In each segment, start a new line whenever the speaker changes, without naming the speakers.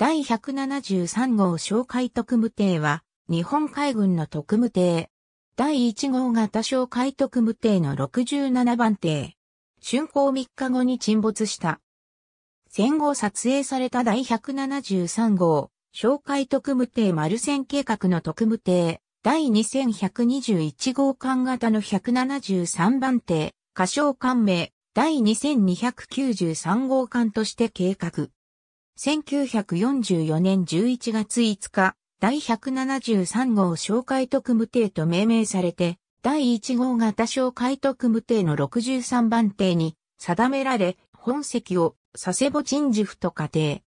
第173号哨戒特務艇は、日本海軍の特務艇。第1号型哨戒特務艇の67番艇。竣工3日後に沈没した。戦後撮影された第173号、哨戒特務艇丸線計画の特務艇、第2121号艦型の173番艇、仮称艦名、第2293号艦として計画。1944年11月5日、第173号紹介特務艇と命名されて、第1号型紹介特務艇の63番艇に定められ、本籍を佐世保鎮守府と仮定。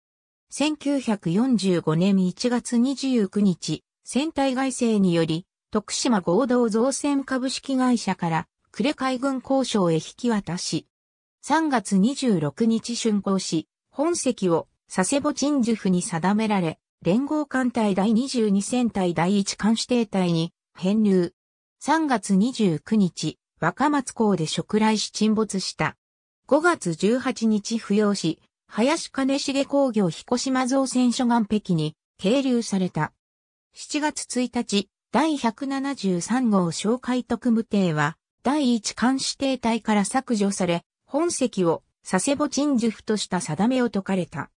1945年1月29日、船体外政により、徳島合同造船株式会社から、呉海軍交渉へ引き渡し、3月26日竣工し、本籍を佐世保鎮守府に定められ、連合艦隊第22戦隊第1艦指定隊に編入。3月29日、若松港で触来し沈没した。5月18日扶養し、林兼重工業彦島造船所岸壁に係留された。7月1日、第173号紹介特務艇は、第1艦指定隊から削除され、本籍を佐世保鎮守府とした定めを解かれた。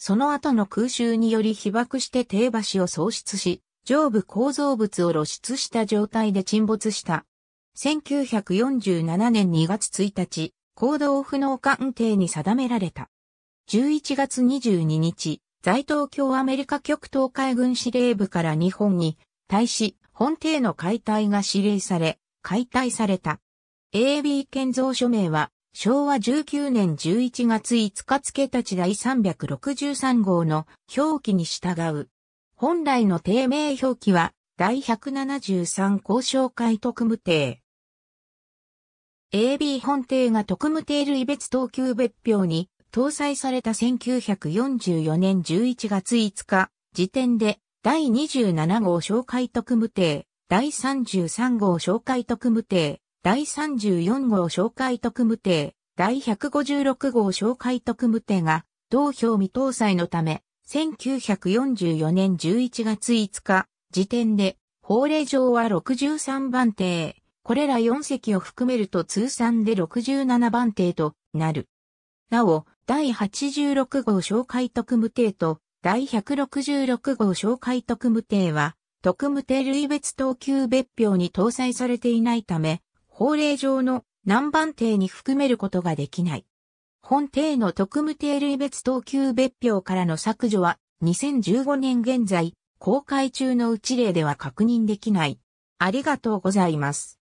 その後の空襲により被爆して低橋を喪失し、上部構造物を露出した状態で沈没した。1947年2月1日、行動不能鑑定に定められた。11月22日、在東京アメリカ極東海軍司令部から日本に対し、本艇の解体が指令され、解体された。AB 建造署名は、昭和19年11月5日付立第363号の表記に従う。本来の定名表記は、第173交渉会特務艇。AB 本艇が特務艇類別等級別表に搭載された1944年11月5日時点で第27号紹介特務艇、第33号紹介特務艇、第34号紹介特務艇、第156号紹介特務艇が、同票未搭載のため、1944年11月5日、時点で、法令上は63番艇、これら4隻を含めると通算で67番艇となる。なお、第86号紹介特務艇と、第166号紹介特務艇は、特務艇類別等級別表に搭載されていないため、法令上の南蛮帝に含めることができない。本帝の特務定類別等級別表からの削除は2015年現在公開中のうち例では確認できない。ありがとうございます。